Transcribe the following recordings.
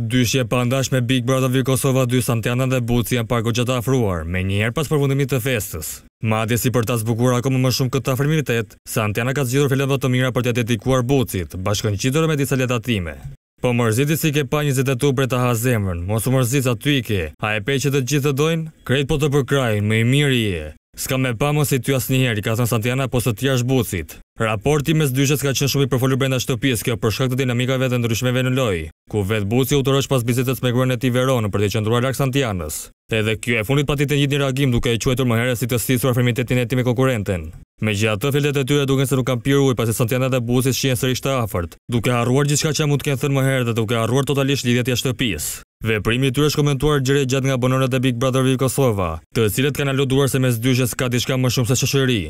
Dyshje pa ndash me Big Brother vjë Kosova 2 Santjana dhe Buci janë pak gjatë afruar, me njerë pas përvundimit të festës. Ma si për ta zbukur akoma më më shumë këtë afrimitet, Santjana ka zgjitur fillet dhe të mira për të atetikuar Bucit, bashkën qitur me disa letatime. Po mërzit i si ke pa 28 zetë të ha të mos u mërzit sa ty ke, a e peqet të gjithë të dojnë, krejt po të përkrajnë, me i mirë i e. Ska me pa mos i ty asë njëherë, i ka thënë Santjana, po së tja bucit. Raporti mes dyshës ka qenë shumë i përfolur brenda shtëpisë, kjo për shkak të dinamikave dhe ndryshimeve në lojë, ku vet Buci u torrosh pas bizitës me gruan e tij Veronën për të qendruar lart Edhe kjo e fundit pati të njëjtin reagim duke e quajtur më herë si të stisur afërmitetin e tij me konkurrenten. Megjithatë, fletet e tyre duken se nuk kanë pirë ujë pasi Santiana dhe Buci shihen sërish të afërt, duke harruar gjithçka që mund të kenë thënë më herë dhe duke harruar totalisht lidhjet e shtëpisë. Veprimi i tyre është komentuar gjerë gjatë nga banorët e Big Brother Vi Kosova, të cilët kanë aluduar se mes dyshës ka diçka më shumë se shoqëri.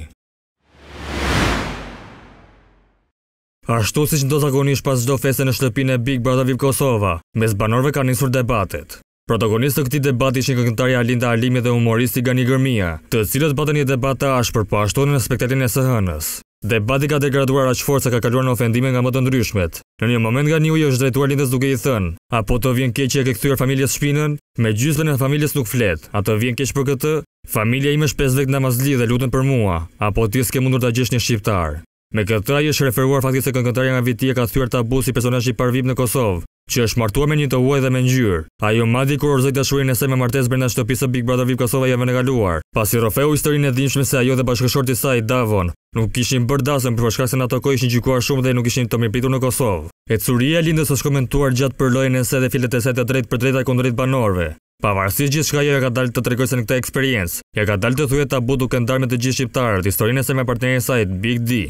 Ashtu si që në do të agonisht pas gjdo fese në shtëpin e Big Brother Vip Kosova, mes banorve ka njësur debatet. Protagonistë të këti debati që një këngëtarja Alinda Alimi dhe humoristi Gani Gërmia, të cilët batë një debat të ashë për pashtonë po në spektetin e sëhënës. Debati ka degraduar aqë forë se ka kaluar në ofendime nga më të ndryshmet. Në një moment nga një ujë është drejtuar Lindës duke i thënë, apo të vjen keqë e kekëtyr familjes shpinën, me gjysve familjes nuk fletë, a të vjen keqë për këtë, familja ime shpesvek në mazli dhe lutën për mua, apo të iske mundur të gjysh një shqiptarë. Me këtë ai është referuar fatit se këngëtarja nga Vitia ka thyer tabu si personazh i parvip në Kosovë, që është martuar me një të huaj dhe me ngjyrë. Ajo madhi madi kur orzoi dashurinë e saj me martesë brenda shtëpisë së Big Brother VIP Kosova javën e kaluar, pasi Rofeu historinë e dhimbshme se ajo dhe bashkëshorti i saj Davon nuk kishin bërë dasëm për shkak se ato kohë ishin gjykuar shumë dhe nuk ishin të mirëpritur në Kosovë. Ecuria lindës është komentuar gjatë për lojën e saj dhe filet e saj të drejtë për drejta kundrit banorëve. Pavarësisht gjithçka ajo ja ka dalë të tregojë në këtë eksperiencë, ja ka dalë të thuhet tabu duke ndarë me të gjithë shqiptarët historinë e saj me partnerin e saj Big D.